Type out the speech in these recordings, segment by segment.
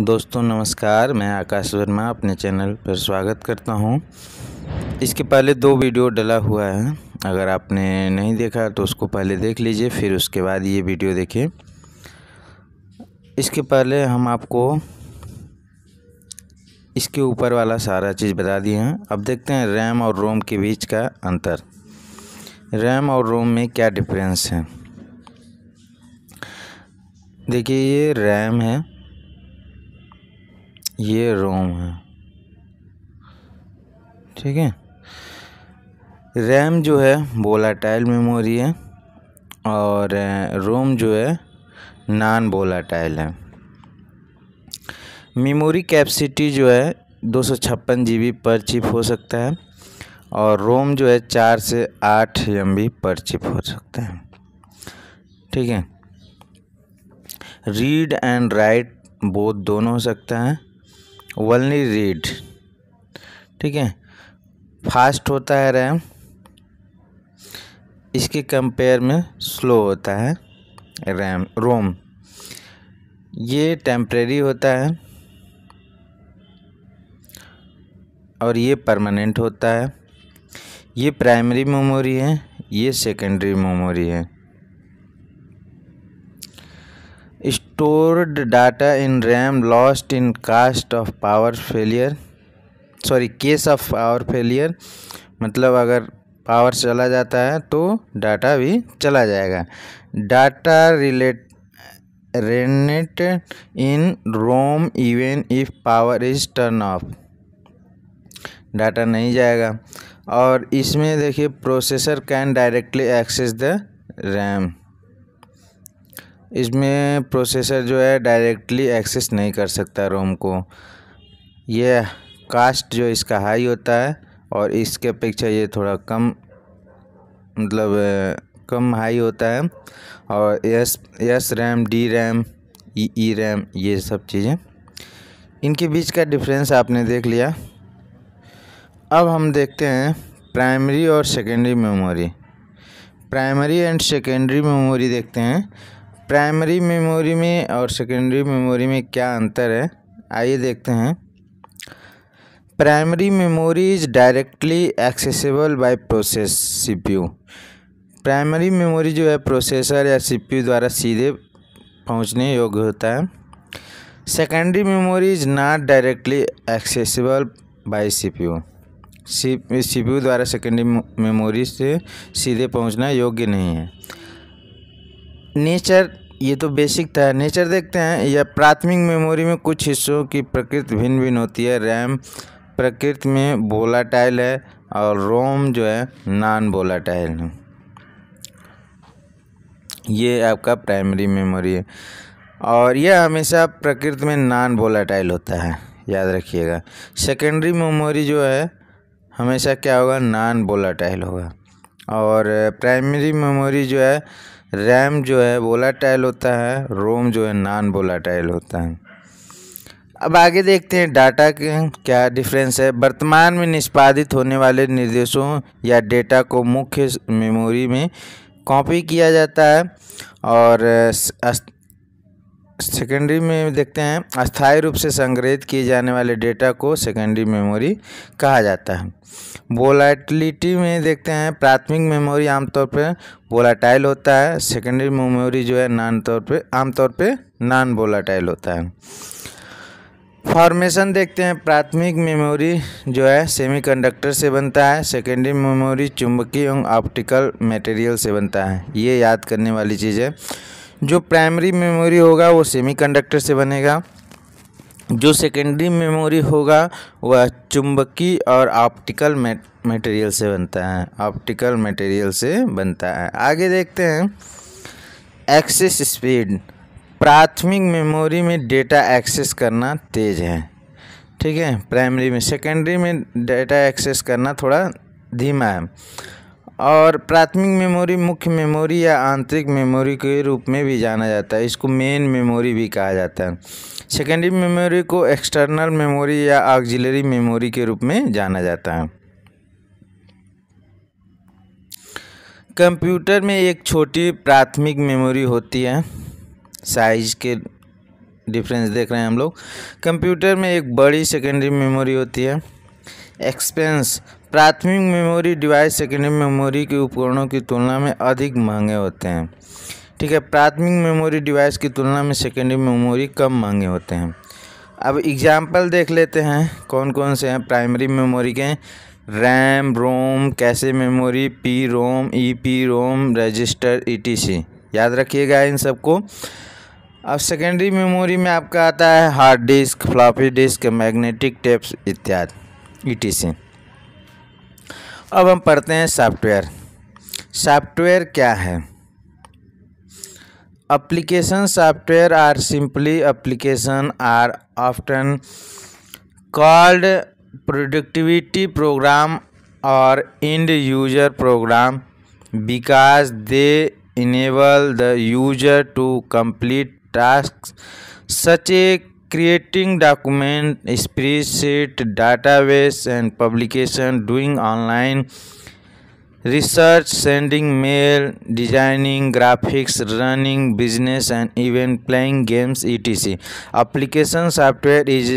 दोस्तों नमस्कार मैं आकाश वर्मा अपने चैनल पर स्वागत करता हूं। इसके पहले दो वीडियो डला हुआ है अगर आपने नहीं देखा तो उसको पहले देख लीजिए फिर उसके बाद ये वीडियो देखें इसके पहले हम आपको इसके ऊपर वाला सारा चीज़ बता दिए हैं अब देखते हैं रैम और रोम के बीच का अंतर रैम और रोम में क्या डिफरेंस है देखिए ये रैम है ये रोम है ठीक है रैम जो है बोलाटाइल मेमोरी है और रोम जो है बोला बोलाटाइल है मेमोरी कैपेसिटी जो है दो सौ छप्पन जी बी पर चिप हो सकता है और रोम जो है चार से आठ एम बी पर चिप हो सकता है ठीक है रीड एंड राइट बोथ दोनों हो सकता है वनली रीड ठीक है फास्ट होता है रैम इसके कंपेयर में स्लो होता है रैम रोम ये टेम्प्रेरी होता है और ये परमानेंट होता है ये प्राइमरी मेमोरी है ये सेकेंडरी मेमोरी है stored data in RAM lost in cast of power failure sorry case of power failure मतलब अगर पावर चला जाता है तो डाटा भी चला जाएगा डाटा रिलेट रेनेट in ROM even if power is turn off data नहीं जाएगा और इसमें देखिए processor can directly access the RAM इसमें प्रोसेसर जो है डायरेक्टली एक्सेस नहीं कर सकता रोम को यह कास्ट जो इसका हाई होता है और इसके अपेक्षा ये थोड़ा कम मतलब कम हाई होता है और S S RAM D RAM E E RAM ये सब चीज़ें इनके बीच का डिफरेंस आपने देख लिया अब हम देखते हैं प्राइमरी और secondary memory primary and secondary memory देखते हैं प्राइमरी मेमोरी में और सेकेंडरी मेमोरी में क्या अंतर है आइए देखते हैं primary memory is directly accessible by process CPU primary memory जो है प्रोसेसर या सीपीयू द्वारा सीधे पहुंचने योग्य होता है secondary memory is not directly accessible by CPU C CPU द्वारा सेकेंडरी मेमोरी से सीधे पहुंचना योग्य नहीं है नेचर ये तो बेसिक था नेचर देखते हैं यह प्राथमिक मेमोरी में कुछ हिस्सों की प्रकृति भिन्न भिन्न होती है रैम प्रकृति में टाइल है और रोम जो है नॉन वोलाटाइल है ये आपका प्राइमरी मेमोरी है और यह हमेशा प्रकृति में नॉन टाइल होता है याद रखिएगा सेकेंडरी मेमोरी जो है हमेशा क्या होगा नॉन टाइल होगा और प्राइमरी मेमोरी जो है रैम जो है वोलाटाइल होता है रोम जो है नॉन वोलाटाइल होता है अब आगे देखते हैं डाटा के क्या डिफरेंस है वर्तमान में निष्पादित होने वाले निर्देशों या डेटा को मुख्य मेमोरी में कॉपी किया जाता है और सेकेंडरी में देखते हैं अस्थायी रूप से संग्रहित किए जाने वाले डेटा को सेकेंडरी मेमोरी कहा जाता है वोलाटिलिटी में देखते हैं प्राथमिक मेमोरी आमतौर पर वोलाटाइल होता है सेकेंडरी मेमोरी जो है नान तौर पे आमतौर पे नान वोलाटाइल होता है फॉर्मेशन देखते हैं प्राथमिक मेमोरी जो है सेमीकंडक्टर से बनता है सेकेंडरी मेमोरी चुंबकीय एवं ऑप्टिकल मटेरियल से बनता है ये याद करने वाली चीज़ है जो प्राइमरी मेमोरी होगा वो सेमीकंडक्टर से बनेगा जो सेकेंडरी मेमोरी होगा वह चुंबकीय और ऑप्टिकल मटेरियल से बनता है ऑप्टिकल मटेरियल से बनता है आगे देखते हैं एक्सेस स्पीड प्राथमिक मेमोरी में डेटा एक्सेस करना तेज़ है ठीक है प्राइमरी में सेकेंडरी में डेटा एक्सेस करना थोड़ा धीमा है और प्राथमिक मेमोरी मुख्य मेमोरी या आंतरिक मेमोरी के रूप में भी जाना जाता है इसको मेन मेमोरी भी कहा जाता है सेकेंडरी मेमोरी को एक्सटर्नल मेमोरी या ऑक्जिलरी मेमोरी के रूप में जाना जाता है कंप्यूटर में एक छोटी प्राथमिक मेमोरी होती है साइज के डिफरेंस देख रहे हैं हम लोग कंप्यूटर में एक बड़ी सेकेंडरी मेमोरी होती है एक्सपेंस प्राथमिक मेमोरी डिवाइस सेकेंडरी मेमोरी के उपकरणों की तुलना में अधिक महंगे होते हैं ठीक है प्राथमिक मेमोरी डिवाइस की तुलना में सेकेंडरी मेमोरी कम मांगे होते हैं अब एग्जाम्पल देख लेते हैं कौन कौन से हैं प्राइमरी मेमोरी के RAM ROM cache memory P ROM E P ROM register ई याद रखिएगा इन सबको अब सेकेंडरी मेमोरी में आपका आता है hard disk floppy disk magnetic tapes इत्यादि ई अब हम पढ़ते हैं सॉफ्टवेयर सॉफ्टवेयर क्या है application software are simply application are often called productivity program or end user program because they enable the user to complete tasks such as creating document spreadsheet database and publication doing online research sending mail designing graphics running business and even playing games etc application software is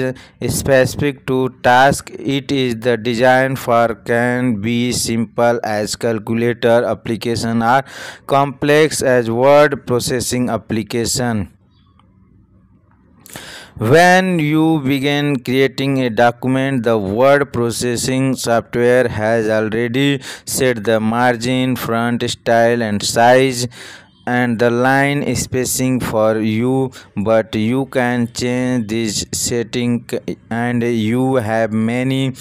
specific to task it is the design for can be simple as calculator application or complex as word processing application when you begin creating a document, the word processing software has already set the margin, font style and size. and the line spacing for you but you can change this setting and you have many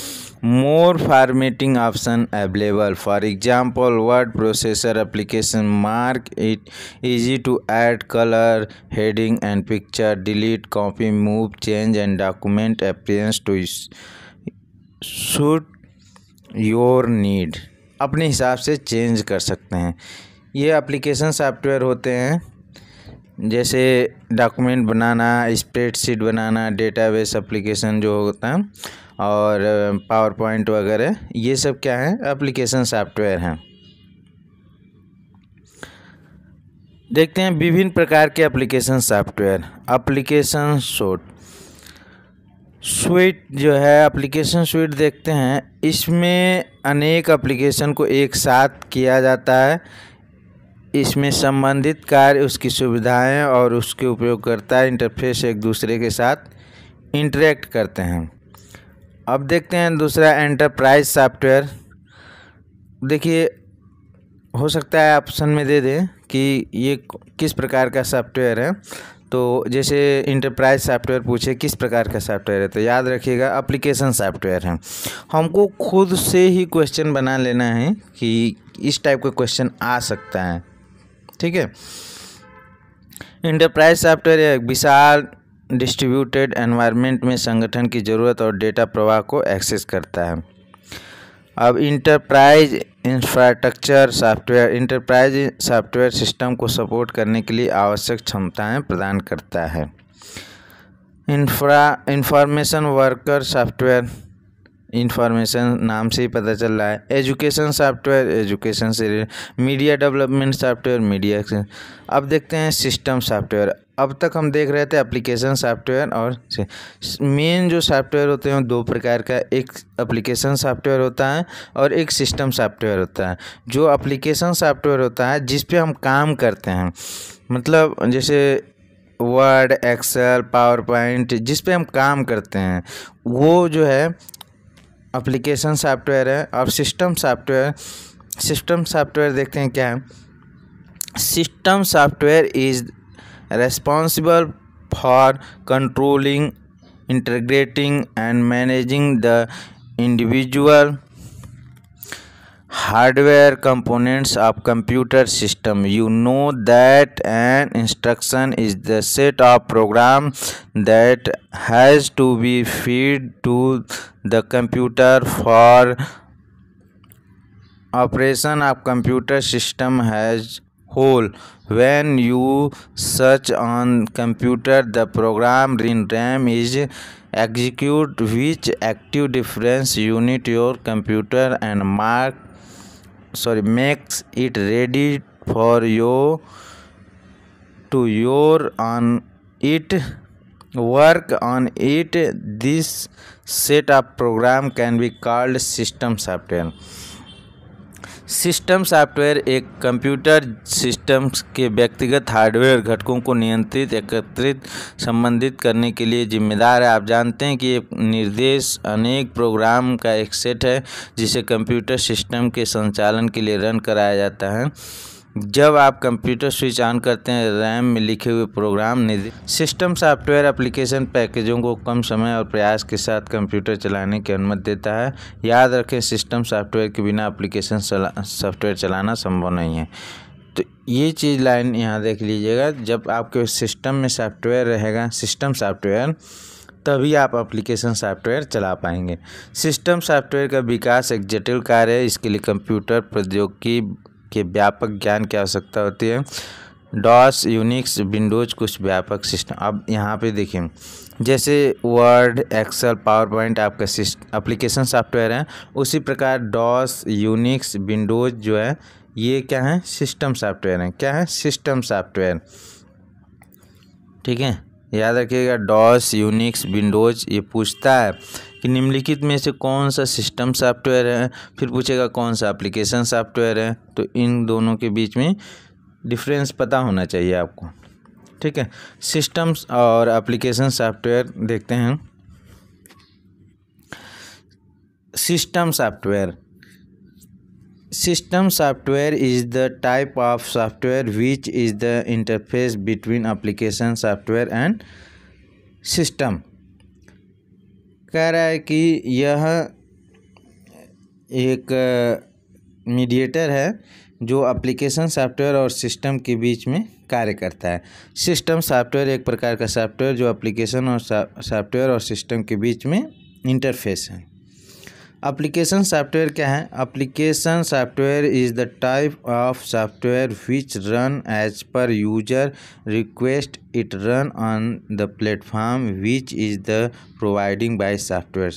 more formatting option available for example word processor application mark it easy to add color heading and picture delete copy move change and document appearance to suit your need अपने हिसाब से change कर सकते हैं ये application software होते हैं जैसे डॉक्यूमेंट बनाना स्प्रेडशीट बनाना डेटाबेस एप्लीकेशन जो होता है और पावर पॉइंट वगैरह ये सब क्या है एप्लीकेशन सॉफ्टवेयर हैं देखते हैं विभिन्न प्रकार के एप्लीकेशन सॉफ्टवेयर एप्लीकेशन सोट स्वीट जो है एप्लीकेशन स्वीट देखते हैं इसमें अनेक एप्लीकेशन को एक साथ किया जाता है इसमें संबंधित कार्य उसकी सुविधाएं और उसके उपयोगकर्ता इंटरफेस एक दूसरे के साथ इंटरेक्ट करते हैं अब देखते हैं दूसरा एंटरप्राइज सॉफ्टवेयर देखिए हो सकता है ऑप्शन में दे दें कि ये किस प्रकार का सॉफ्टवेयर है तो जैसे इंटरप्राइज सॉफ्टवेयर पूछे किस प्रकार का सॉफ्टवेयर है तो याद रखिएगा अप्लीकेशन सॉफ्टवेयर है हमको खुद से ही क्वेश्चन बना लेना है कि इस टाइप का क्वेश्चन आ सकता है ठीक है इंटरप्राइज सॉफ्टवेयर एक विशाल डिस्ट्रीब्यूटेड एनवायरनमेंट में संगठन की ज़रूरत और डेटा प्रवाह को एक्सेस करता है अब enterprise infrastructure software enterprise software system को सपोर्ट करने के लिए आवश्यक क्षमताएं प्रदान करता है infra information worker software information नाम से ही पता चल रहा है एजुकेशन सॉफ्टवेयर एजुकेशन से मीडिया डेवलपमेंट सॉफ्टवेयर मीडिया अब देखते हैं सिस्टम सॉफ्टवेयर अब तक हम देख रहे थे एप्लीकेशन सॉफ्टवेयर और मेन जो सॉफ्टवेयर होते हैं दो प्रकार का एक एप्लीकेशन सॉफ्टवेयर होता है और एक सिस्टम सॉफ्टवेयर होता है जो एप्लीकेशन सॉफ्टवेयर होता है जिस पे हम काम करते हैं मतलब जैसे वर्ड एक्सेल पावर पॉइंट जिस पे हम काम करते हैं वो जो है अप्लीकेशन सॉफ्टवेयर है अब सिस्टम सॉफ्टवेयर सिस्टम सॉफ्टवेयर देखते हैं क्या है system software is responsible for controlling integrating and managing the individual hardware components of computer system you know that an instruction is the set of program that has to be feed to the computer for operation of computer system has whole when you search on computer the program in RAM is execute which active difference unit your computer and mark sorry makes it ready for you to your on it work on it this set of program can be called system software system software एक computer systems के व्यक्तिगत hardware घटकों को नियंत्रित एकत्रित संबंधित करने के लिए जिम्मेदार है आप जानते हैं कि ये निर्देश अनेक प्रोग्राम का एक सेट है जिसे कंप्यूटर सिस्टम के संचालन के लिए रन कराया जाता है जब आप कंप्यूटर स्विच ऑन करते हैं रैम में लिखे हुए प्रोग्राम ने सिस्टम सॉफ्टवेयर एप्लीकेशन पैकेजों को कम समय और प्रयास के साथ कंप्यूटर चलाने की अनुमति देता है याद रखें सिस्टम सॉफ्टवेयर के बिना एप्लीकेशन सॉफ्टवेयर चलाना संभव नहीं है तो ये चीज़ लाइन यहाँ देख लीजिएगा जब आपके सिस्टम में सॉफ्टवेयर रहेगा सिस्टम सॉफ्टवेयर तभी आप एप्लीकेशन सॉफ्टवेयर चला पाएंगे सिस्टम सॉफ्टवेयर का विकास एक जटिल कार्य है इसके लिए कंप्यूटर प्रौद्योगिकी के व्यापक ज्ञान की आवश्यकता होती है डॉस यूनिक्स विंडोज कुछ व्यापक सिस्टम अब यहाँ पे देखें जैसे वर्ड एक्सेल पावर पॉइंट आपका अप्लीकेशन सॉफ्टवेयर है उसी प्रकार डॉस यूनिक्स विंडोज जो है ये क्या है सिस्टम सॉफ्टवेयर है क्या है सिस्टम सॉफ्टवेयर ठीक है याद रखिएगा डॉस यूनिक्स विंडोज ये पूछता है कि निम्नलिखित में से कौन सा सिस्टम सॉफ्टवेयर है फिर पूछेगा कौन सा एप्लीकेशन सॉफ्टवेयर है तो इन दोनों के बीच में डिफरेंस पता होना चाहिए आपको ठीक है सिस्टम्स और एप्लीकेशन सॉफ्टवेयर देखते हैं system software system software is the type of software which is the interface between application software and system कह रहा है कि यह एक मीडिएटर है जो एप्लीकेशन सॉफ्टवेयर और सिस्टम के बीच में कार्य करता है सिस्टम सॉफ्टवेयर एक प्रकार का सॉफ्टवेयर जो एप्लीकेशन और सॉफ्टवेयर और सिस्टम के बीच में इंटरफेस है अप्लीकेशन सॉफ्टवेयर क्या है application software is the type of software which run as per user request it run on the platform which is the providing by software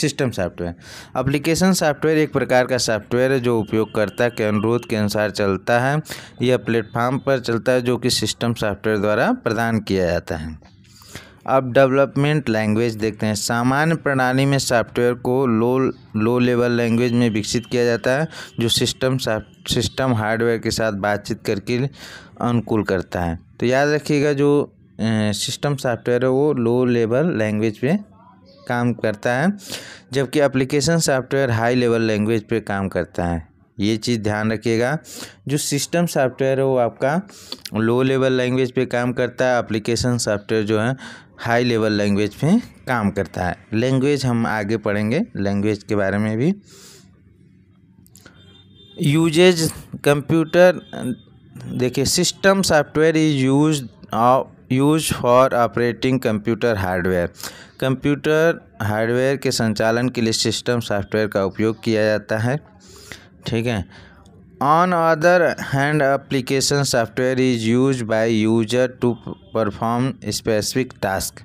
system software application software एक प्रकार का software है जो उपयोगकर्ता के अनुरोध के अनुसार चलता है यह प्लेटफॉर्म पर चलता है जो कि सिस्टम सॉफ्टवेयर द्वारा प्रदान किया जाता है अब डेवलपमेंट लैंग्वेज देखते हैं सामान्य प्रणाली में सॉफ्टवेयर को लो लो लेवल लैंग्वेज में विकसित किया जाता है जो सिस्टम सिस्टम हार्डवेयर के साथ बातचीत करके अनुकूल करता है तो याद रखिएगा जो सिस्टम सॉफ्टवेयर है वो लो लेवल लैंग्वेज पे काम करता है जबकि application software high level language पे काम करता है ये चीज़ ध्यान रखिएगा जो सिस्टम सॉफ्टवेयर है वो आपका लो लेवल लैंग्वेज पे काम करता है एप्लीकेशन सॉफ्टवेयर जो है हाई लेवल लैंग्वेज में काम करता है लैंग्वेज हम आगे पढ़ेंगे लैंग्वेज के बारे में भी यूजेज कंप्यूटर देखिए system software is use use for operating computer hardware computer hardware के संचालन के लिए सिस्टम सॉफ्टवेयर का उपयोग किया जाता है ठीक है on other hand application software is use by user to perform specific task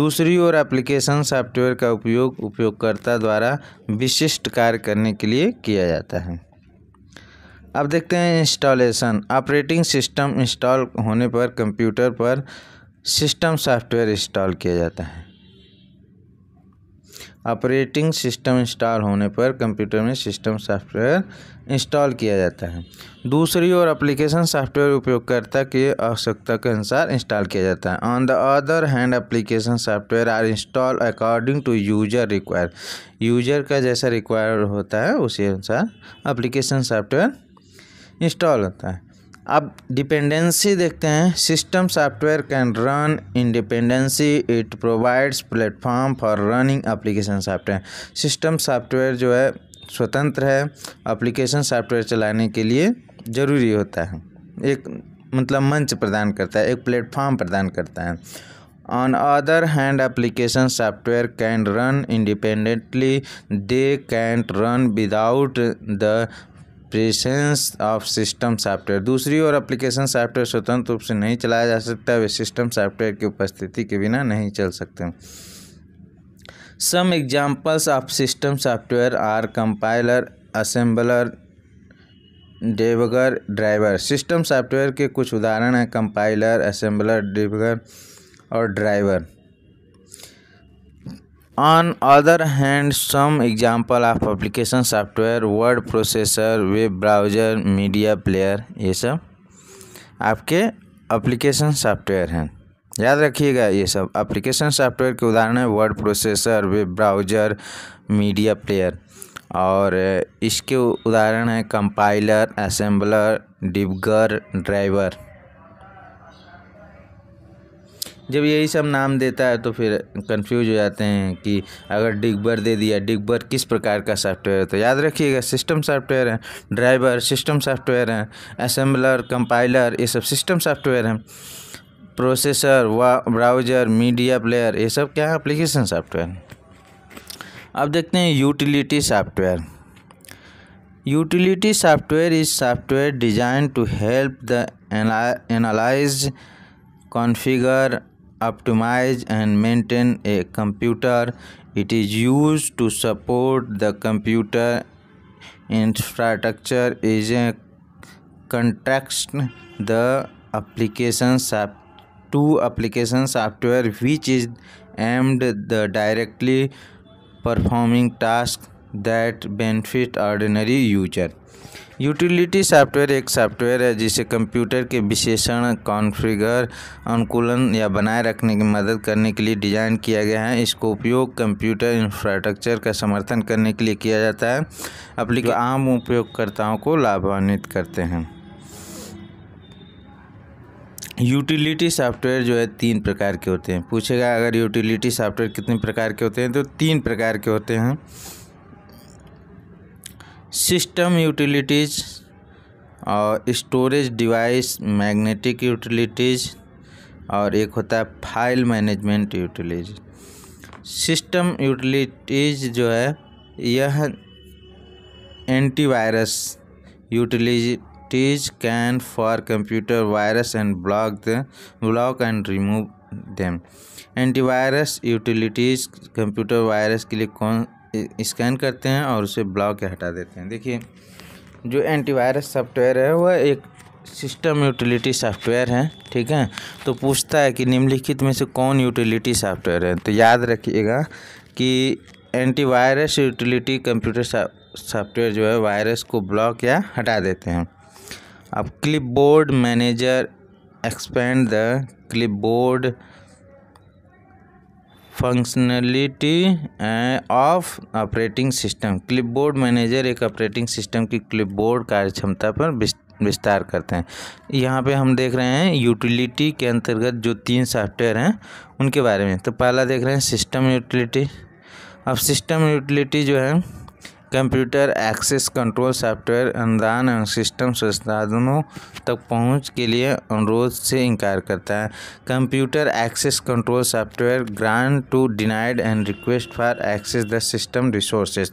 दूसरी ओर एप्लीकेशन सॉफ्टवेयर का उपयोग उपयोगकर्ता द्वारा विशिष्ट कार्य करने के लिए किया जाता है अब देखते हैं इंस्टॉलेशन ऑपरेटिंग सिस्टम इंस्टॉल होने पर कंप्यूटर पर सिस्टम सॉफ्टवेयर इंस्टॉल किया जाता है ऑपरेटिंग सिस्टम इंस्टॉल होने पर कंप्यूटर में सिस्टम सॉफ्टवेयर इंस्टॉल किया जाता है दूसरी ओर एप्लीकेशन सॉफ्टवेयर उपयोगकर्ता की आवश्यकता के अनुसार इंस्टॉल किया जाता है on the other hand application software are install according to user require user का जैसा रिक्वायर होता है उसी अनुसार एप्लीकेशन सॉफ्टवेयर इंस्टॉल होता है अब डिपेंडेंसी देखते हैं system software can run independency it provides platform for running application software system software जो है स्वतंत्र है अप्लीकेशन सॉफ्टवेयर चलाने के लिए ज़रूरी होता है एक मतलब मंच प्रदान करता है एक प्लेटफॉर्म प्रदान करता है on other hand application software can run independently they can't run without the presence of system software दूसरी ओर एप्लीकेशन सॉफ्टवेयर स्वतंत्र रूप से नहीं चलाया जा सकता वे सिस्टम सॉफ्टवेयर की उपस्थिति के बिना नहीं चल सकते some examples of system software are compiler, assembler, debugger driver system software के कुछ उदाहरण हैं कंपाइलर असेंबलर डेबगर और driver on other hand some example of application software word processor web browser media player ये सब आपके अप्लीकेशन सॉफ्टवेयर हैं याद रखिएगा ये सब एप्लीकेशन सॉफ्टवेयर के उदाहरण है word processor web browser media player और इसके उदाहरण हैं कंपाइलर असेंबलर डिबगर ड्राइवर जब यही सब नाम देता है तो फिर कंफ्यूज हो जाते हैं कि अगर डिगबर दे दिया डिगबर किस प्रकार का सॉफ्टवेयर है तो याद रखिएगा सिस्टम सॉफ्टवेयर है ड्राइवर सिस्टम सॉफ्टवेयर है असेंबलर कंपाइलर ये सब सिस्टम सॉफ्टवेयर हैं प्रोसेसर वा ब्राउजर मीडिया प्लेयर ये सब क्या है एप्लीकेशन सॉफ्टवेयर अब देखते हैं utility software utility software is software design to help the analyze configure optimize and maintain a computer it is use to support the computer infrastructure is a contract the application soft two application software which is aimed the directly performing task that benefit ordinary user utility software एक software है जिसे computer के विशेषण configure अनुकूलन या बनाए रखने की मदद करने के लिए डिज़ाइन किया गया है इसको उपयोग कंप्यूटर इंफ्रास्ट्रक्चर का समर्थन करने के लिए किया जाता है अपनी आम उपयोगकर्ताओं को लाभान्वित करते हैं यूटिलिटी सॉफ्टवेयर जो है तीन प्रकार के होते हैं पूछेगा अगर यूटिलिटी सॉफ्टवेयर कितने प्रकार के होते हैं तो तीन प्रकार के होते हैं सिस्टम यूटिलिटीज़ और स्टोरेज डिवाइस मैग्नेटिक यूटिलिटीज़ और एक होता है file management utility system utilities जो है यह antivirus utility Entities can for computer virus and block them, block and remove them. Antivirus utilities computer virus के लिए कौन स्कैन करते हैं और उसे ब्लॉक या हटा देते हैं देखिए जो एंटीवायरस सॉफ्टवेयर है वह एक सिस्टम यूटिलिटी सॉफ्टवेयर है ठीक है तो पूछता है कि निम्नलिखित में से कौन यूटिलिटी सॉफ्टवेयर है तो याद रखिएगा कि एंटीवायरस यूटिलिटी कंप्यूटर सॉफ्टवेयर जो है वायरस को ब्लॉक या हटा देते हैं अब clipboard manager expand the clipboard functionality of operating system clipboard manager एक ऑपरेटिंग सिस्टम की क्लिपबोर्ड कार्यक्षमता पर विस्तार करते हैं यहाँ पे हम देख रहे हैं यूटिलिटी के अंतर्गत जो तीन सॉफ्टवेयर हैं उनके बारे में तो पहला देख रहे हैं सिस्टम यूटिलिटी अब सिस्टम यूटिलिटी जो है कंप्यूटर एक्सेस कंट्रोल सॉफ्टवेयर अनुदान एवं सिस्टम संसाधनों तक पहुंच के लिए अनुरोध से इनकार करता है computer access control software grant to denied and request for access the system resources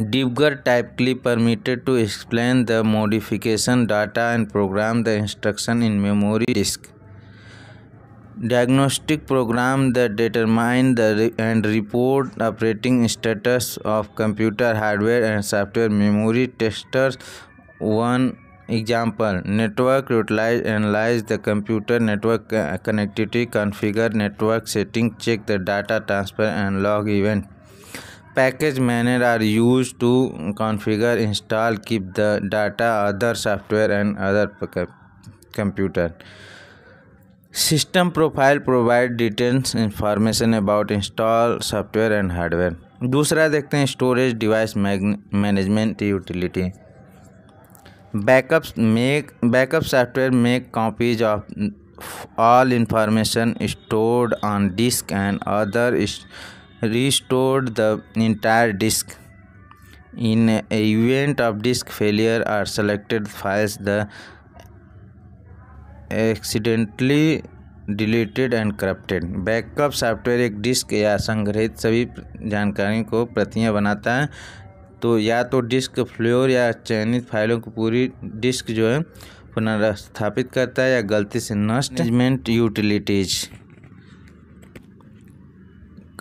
typically permitted to explain the modification data and program the instruction in memory disk Diagnostic program that determine the re and report operating status of computer hardware and software memory testers. One example network utilize analyze the computer network uh, connectivity configure network setting check the data transfer and log event package manager are used to configure install keep the data other software and other computer system profile provide details information about install software and hardware दूसरा देखते हैं storage device management utility backup make backup software make copies of all information stored on disk and other re restored the entire disk in event of disk failure or selected files the accidentally deleted and corrupted backup software एक disk या संग्रहित सभी जानकारी को प्रतियां बनाता है तो या तो डिस्क फ्लोर या चयनित फाइलों को पूरी डिस्क जो है पुनर्स्थापित करता है या गलती से नष्ट मैनेजमेंट यूटिलिटीज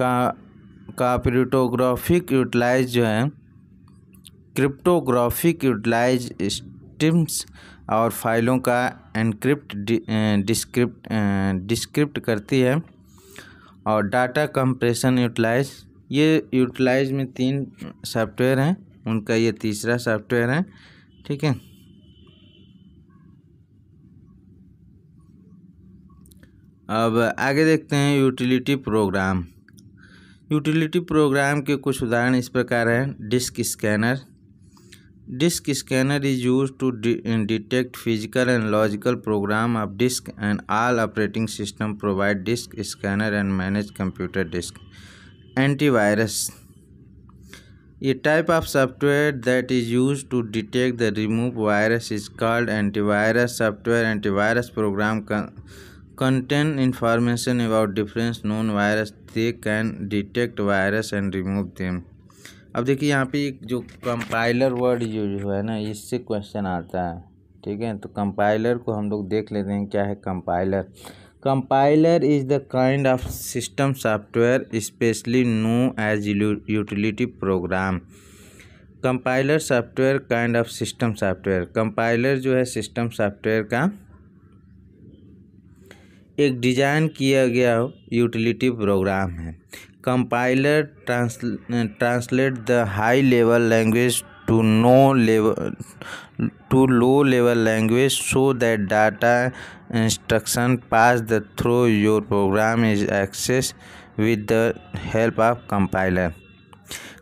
का काप्यूटोग्राफिक यूटिलाइज जो है क्रिप्टोग्राफिक यूटिलाइज स्टिम्स और फाइलों का एनक्रिप्ट डिस्क्रिप्ट डिस्क्रिप्ट करती है और डाटा कंप्रेशन यूटिलाइज ये यूटिलाइज में तीन सॉफ्टवेयर हैं उनका ये तीसरा सॉफ्टवेयर है ठीक है अब आगे देखते हैं यूटिलिटी प्रोग्राम यूटिलिटी प्रोग्राम के कुछ उदाहरण इस प्रकार हैं disk scanner Disk scanner is used to de uh, detect physical and logical program of disk and all operating system provide disk scanner and manage computer disk. Antivirus a type of software that is used to detect the remove virus is called antivirus software. Antivirus program can contain information about different known virus. They can detect virus and remove them. अब देखिए यहाँ पे जो compiler word use हुआ है ना इससे question आता है ठीक है तो कंपाइलर को हम लोग देख लेते हैं क्या है compiler compiler is the kind of system software specially known as utility program compiler software kind of system software compiler जो है सिस्टम सॉफ्टवेयर का एक डिजाइन किया गया यूटिलिटी प्रोग्राम है compiler trans translate the high level language to no level to low level language so that data instruction pass the through your program is access with the help of compiler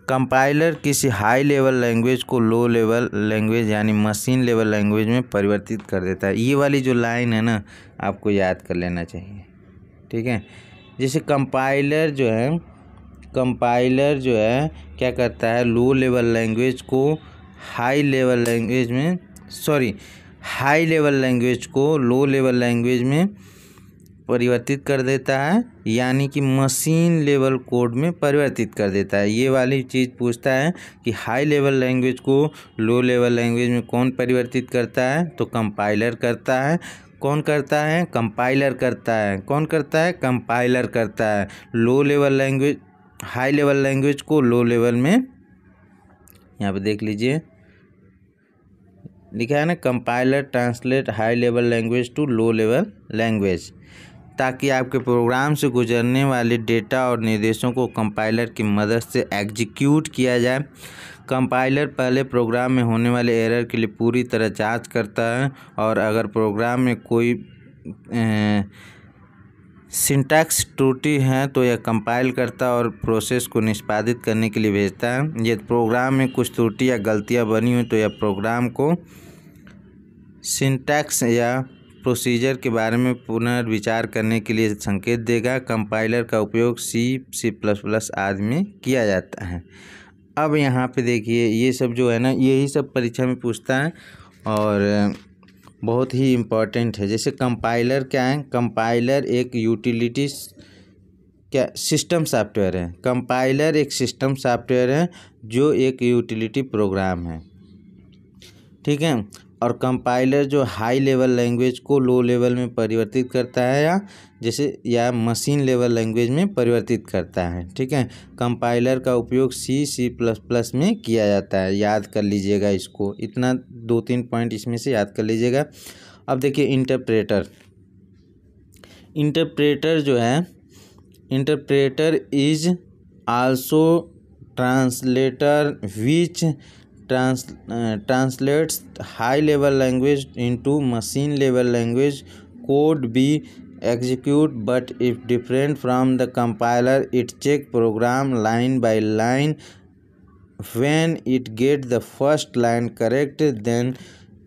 compiler किसी high level language को low level language यानी machine level language में परिवर्तित कर देता है ये वाली जो लाइन है ना आपको याद कर लेना चाहिए ठीक है जैसे कंपाइलर जो है कंपाइलर जो है क्या करता है लो लेवल लैंग्वेज को हाई लेवल लैंग्वेज में सॉरी हाई लेवल लैंग्वेज को लो लेवल लैंग्वेज में परिवर्तित कर देता है यानी कि मशीन लेवल कोड में परिवर्तित कर देता है ये वाली चीज़ पूछता है कि हाई लेवल लैंग्वेज को लो लेवल लैंग्वेज में कौन परिवर्तित करता है तो कंपाइलर करता है कौन करता है कंपाइलर करता है कौन करता है कंपाइलर करता है low level language high level language को लो लेवल में यहाँ पे देख लीजिए लिखा है ना compiler translate high level language to low level language ताकि आपके प्रोग्राम से गुजरने वाले डेटा और निर्देशों को कंपाइलर की मदद से एग्जीक्यूट किया जाए कंपाइलर पहले प्रोग्राम में होने वाले एरर के लिए पूरी तरह जांच करता है और अगर प्रोग्राम में कोई ए, सिंटैक्स त्रुटि हैं तो यह कंपाइल करता और प्रोसेस को निष्पादित करने के लिए भेजता है यदि प्रोग्राम में कुछ त्रुटि या गलतियां बनी हुई तो यह प्रोग्राम को सिंटैक्स या प्रोसीजर के बारे में पुनर्विचार करने के लिए संकेत देगा कंपाइलर का उपयोग सी सी प्लस प्लस आदि में किया जाता है अब यहाँ पे देखिए ये सब जो है ना यही सब परीक्षा में पूछता है और बहुत ही इम्पॉर्टेंट है जैसे कंपाइलर क्या है कंपाइलर एक यूटिलिटी क्या सिस्टम सॉफ्टवेयर है कंपाइलर एक सिस्टम सॉफ्टवेयर है जो एक यूटिलिटी प्रोग्राम है ठीक है और कंपाइलर जो हाई लेवल लैंग्वेज को लो लेवल में परिवर्तित करता है या जैसे या मशीन लेवल लैंग्वेज में परिवर्तित करता है ठीक है कंपाइलर का उपयोग सी सी प्लस प्लस में किया जाता है याद कर लीजिएगा इसको इतना दो तीन पॉइंट इसमें से याद कर लीजिएगा अब देखिए इंटरप्रेटर इंटरप्रेटर जो है interpreter is also translator which trans, uh, translates high level language into machine level language code be execute but if different from the compiler it check program line by line when it get the first line correct then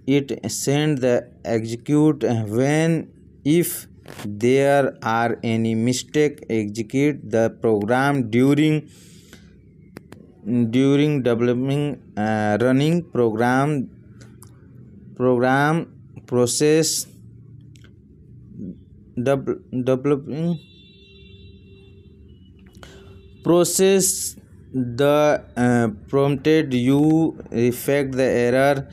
it send the execute when if there are any mistake execute the program during during developing uh, running program program process developing process the uh, prompted you reflect the error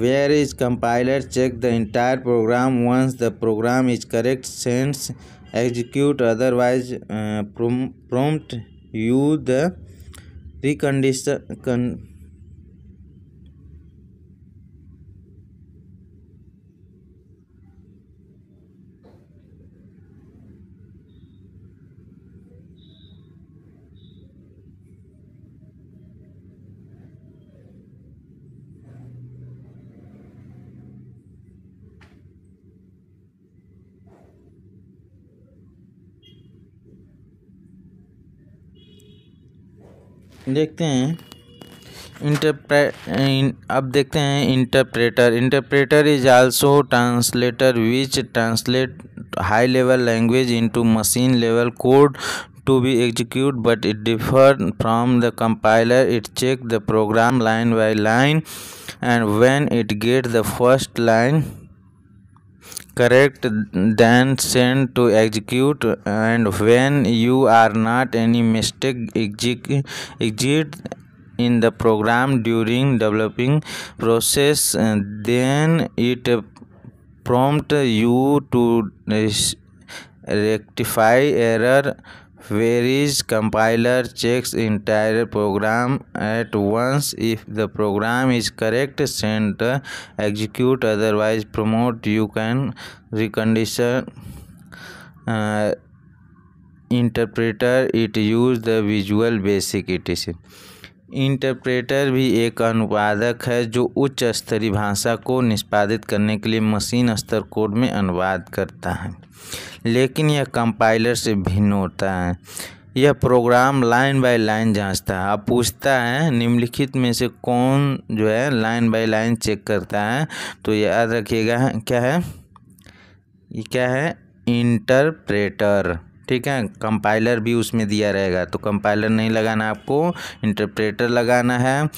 where is compiler check the entire program once the program is correct sends execute otherwise uh, prompt you the recondition देखते हैं इंटरप्रे अब देखते हैं interpreter interpreter is also translator which translate high level language into machine level code to be execute but it differ from the compiler it check the program line by line and when it get the first line correct then send to execute and when you are not any mistake exit in the program during developing process uh, then it prompt you to rectify error Various compiler checks entire program at once. If the program is correct, send the execute. Otherwise, promote. You can recondition uh, interpreter. It use the Visual Basic. It is. Interpreter भी एक अनुवादक है जो उच्च स्तरीय भाषा को निष्पादित करने के लिए मशीन स्तर कोड में अनुवाद करता है लेकिन यह कंपाइलर से भिन्न होता है यह प्रोग्राम लाइन बाय लाइन जांचता है अब पूछता है निम्नलिखित में से कौन जो है लाइन बाय लाइन चेक करता है तो याद रखिएगा क्या है ये क्या है इंटरप्रेटर ठीक है कंपाइलर भी उसमें दिया रहेगा तो कंपाइलर नहीं लगाना आपको इंटरप्रेटर लगाना है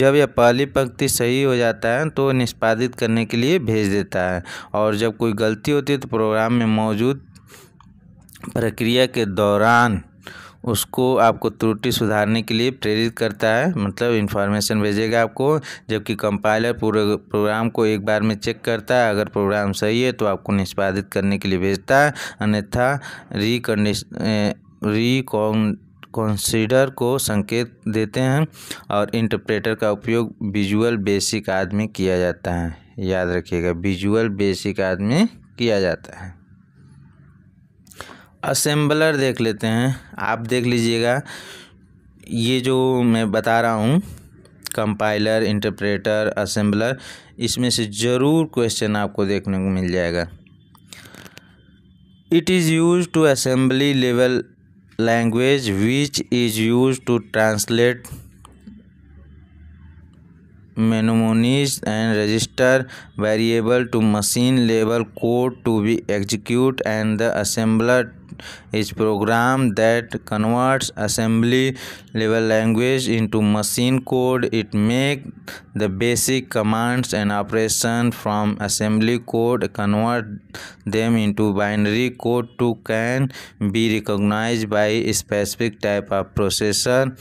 जब यह पहली पंक्ति सही हो जाता है तो निष्पादित करने के लिए भेज देता है और जब कोई गलती होती है तो प्रोग्राम में मौजूद प्रक्रिया के दौरान उसको आपको त्रुटि सुधारने के लिए प्रेरित करता है मतलब इन्फॉर्मेशन भेजेगा आपको जबकि कंपाइलर पूरे प्रोग्राम को एक बार में चेक करता है अगर प्रोग्राम सही है तो आपको निष्पादित करने के लिए भेजता है अन्यथा रिकंड रिकॉन कॉन्सिडर को संकेत देते हैं और इंटरप्रेटर का उपयोग विजुअल बेसिक आदमी किया जाता है याद रखिएगा विजुअल बेसिक आदमी किया जाता है असेंबलर देख लेते हैं आप देख लीजिएगा ये जो मैं बता रहा हूँ कंपाइलर इंटरप्रेटर असेंबलर इसमें से ज़रूर क्वेश्चन आपको देखने को मिल जाएगा it is use to assembly level language which is use to translate mnemonics and register variable to machine level code to be execute and the assembler is program that converts assembly level language into machine code. It make the basic commands and operation from assembly code convert them into binary code to can be recognized by a specific type of processor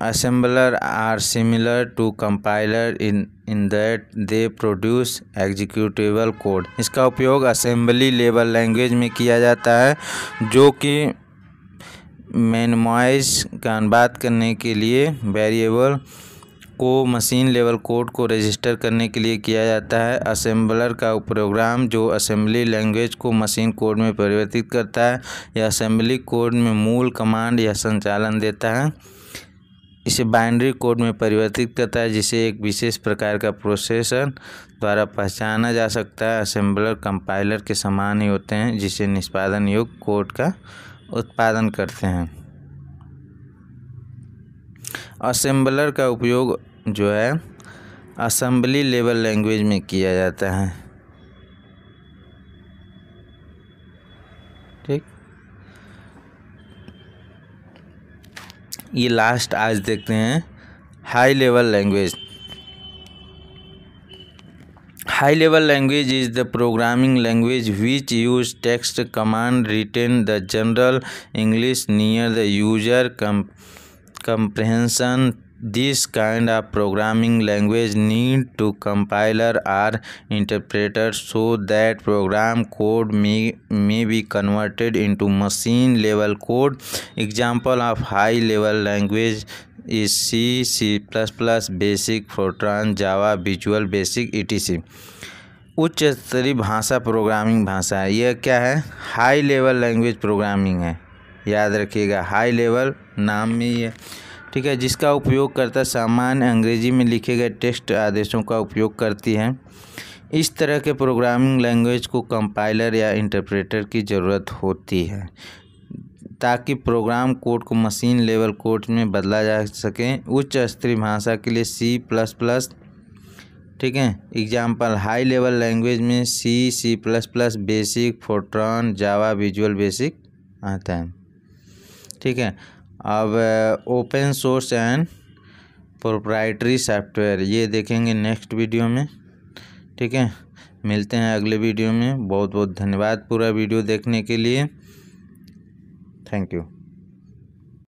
assembler are similar to compiler in in that they produce executable code इसका उपयोग assembly level language में किया जाता है जो कि मैनमाइज का अनुवाद करने के लिए वेरिएबल को मशीन लेवल कोड को रजिस्टर करने के लिए किया जाता है असेंबलर का प्रोग्राम जो असेंबली लैंग्वेज को मशीन कोड में परिवर्तित करता है या असेंबली कोड में मूल कमांड या संचालन देता है इसे बाइनरी कोड में परिवर्तित करता है जिसे एक विशेष प्रकार का प्रोसेसर द्वारा पहचाना जा सकता है असेंबलर कंपाइलर के समान ही होते हैं जिसे निष्पादन योग कोड का उत्पादन करते हैं असेंबलर का उपयोग जो है असम्बली लेवल लैंग्वेज में किया जाता है ये लास्ट आज देखते हैं high level language high level language is the programming language which use text command written the general English near the user come comprehension This kind of programming language need to compiler or interpreter so that program code may, may be converted into machine level code. Example of high level language is C, C++, Basic, Fortran, Java, Visual Basic, etc. उच्च स्तरीय भाषा programming भाषा है यह क्या है high level language programming है याद रखिएगा हाई लेवल नाम में ये ठीक है जिसका उपयोगकर्ता सामान्य अंग्रेजी में लिखे गए टेक्स्ट आदेशों का उपयोग करती है इस तरह के प्रोग्रामिंग लैंग्वेज को कंपाइलर या इंटरप्रेटर की ज़रूरत होती है ताकि प्रोग्राम कोड को मशीन लेवल कोड में बदला जा सके उच्च स्तरीय भाषा के लिए सी प्लस प्लस ठीक है एग्जाम्पल हाई लेवल लैंग्वेज में C C plus plus Basic Fortran Java Visual Basic आता है ठीक है अब open source and proprietary software ये देखेंगे नेक्स्ट वीडियो में ठीक है मिलते हैं अगले वीडियो में बहुत बहुत धन्यवाद पूरा वीडियो देखने के लिए थैंक यू